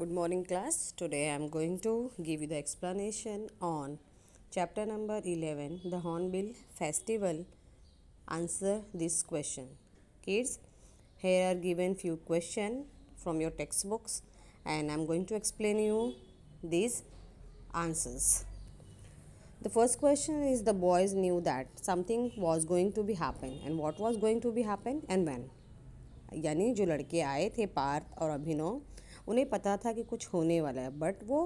good morning class today i am going to give you the explanation on chapter number 11 the hornbill festival answer this question kids here are given few question from your textbooks and i'm going to explain you these answers the first question is the boys knew that something was going to be happen and what was going to be happen and when यानी जो लड़के आए थे पार्थ और अभिनव उन्हें पता था कि कुछ होने वाला है बट वो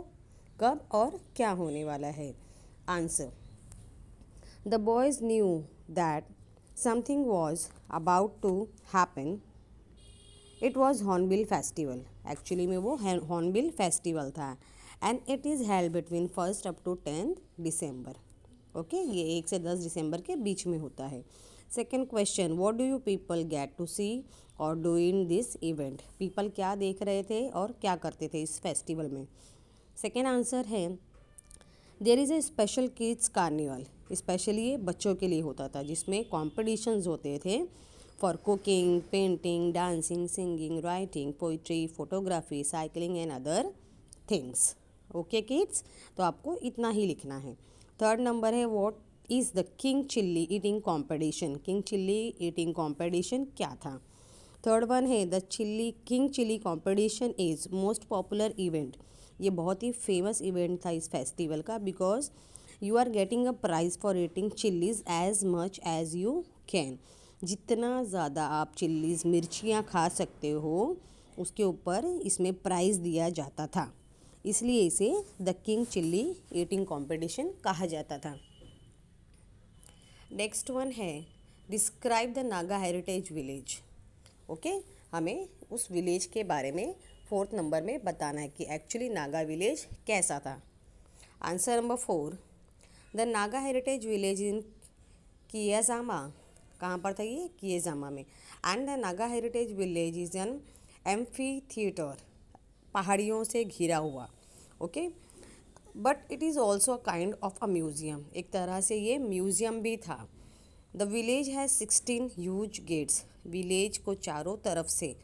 कब और क्या होने वाला है answer the boys knew that something was about to happen it was Hornbill festival actually में वो हॉर्नबिल फेस्टिवल था and it is held between first up to tenth December okay ये एक से दस दिसंबर के बीच में होता है second question what do you people get to see और do in this event people क्या देख रहे थे और क्या करते थे इस फेस्टिवल में सेकेंड आंसर है there is a special kids carnival specially ये बच्चों के लिए होता था जिसमें कॉम्पिटिशन्स होते थे for cooking painting dancing singing writing poetry photography cycling and other things okay kids तो आपको इतना ही लिखना है थर्ड नंबर है what is the king chilli eating competition king chilli eating competition क्या था थर्ड वन है the chilli king chilli competition is most popular event ये बहुत ही फेमस इवेंट था इस फेस्टिवल का because you are getting a prize for eating chillies as much as you can जितना ज़्यादा आप चिल्लीज मिर्चियाँ खा सकते हो उसके ऊपर इसमें प्राइज़ दिया जाता था इसलिए इसे the king chilli eating competition कहा जाता था नेक्स्ट वन है describe the Naga heritage village okay हमें उस विलेज के बारे में फोर्थ नंबर में बताना है कि एक्चुअली नागा विलेज कैसा था answer number four the Naga heritage village in Kisama कहाँ पर था ये कियाजामा में and the Naga heritage village is an amphitheatre पहाड़ियों से घिरा हुआ okay okay? But it is also a kind of a museum एक तरह से ये म्यूज़ियम भी था द विलेज है सिक्सटीन ह्यूज गेट्स विलेज को चारों तरफ से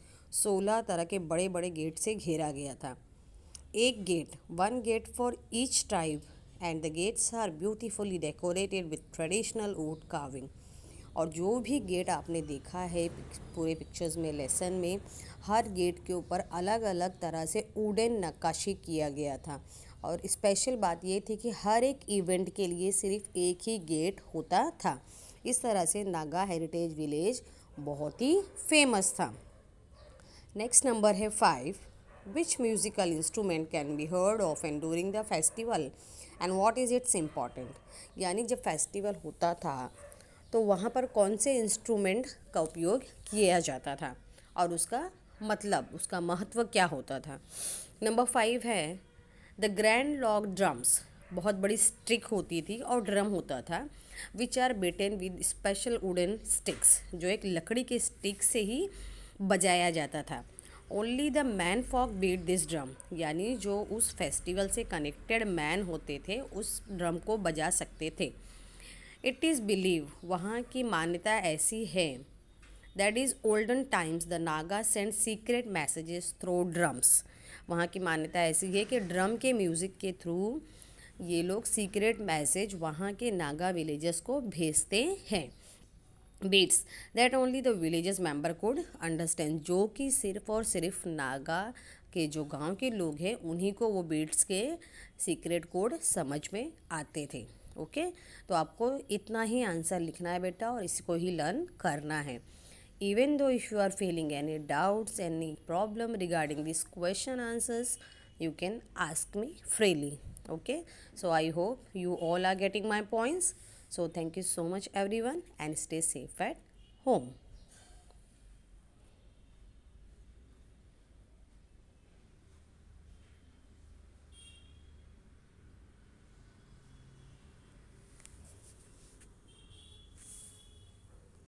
सोलह तरह के बड़े बड़े गेट से घेरा गया था एक gate one gate for each tribe and the gates are beautifully decorated with traditional wood carving और जो भी गेट आपने देखा है पूरे पिक्चर्स में लेसन में हर गेट के ऊपर अलग अलग तरह से उडेन नक्काशी किया गया था और स्पेशल बात ये थी कि हर एक इवेंट के लिए सिर्फ एक ही गेट होता था इस तरह से नागा हेरिटेज विलेज बहुत ही फेमस था नेक्स्ट नंबर है five which musical instrument can be heard of and during the festival and what is its important यानी जब फेस्टिवल होता था तो वहाँ पर कौन से इंस्ट्रूमेंट का उपयोग किया जाता था और उसका मतलब उसका महत्व क्या होता था नंबर फाइव है द ग्रैंड लॉक ड्रम्स बहुत बड़ी स्टिक होती थी और ड्रम होता था which are beaten with special wooden sticks जो एक लकड़ी के स्टिक से ही बजाया जाता था only the man folk beat this drum यानी जो उस फेस्टिवल से कनेक्टेड मैन होते थे उस ड्रम को बजा सकते थे इट इज़ बिलीव वहाँ की मान्यता ऐसी है that is olden times the Naga send secret messages through drums वहाँ की मान्यता ऐसी है कि ड्रम के म्यूज़िक के थ्रू ये लोग सीक्रेट मैसेज वहाँ के नागा विलेजेस को भेजते हैं beats that only the villages member could understand जो कि सिर्फ और सिर्फ नागा के जो गांव के लोग हैं उन्हीं को वो बीट्स के सीक्रेट कोड समझ में आते थे ओके okay? तो आपको इतना ही आंसर लिखना है बेटा और इसको ही लर्न करना है even though if you are feeling any doubts any problem regarding these question answers you can ask me freely okay so i hope you all are getting my points so thank you so much everyone and stay safe at home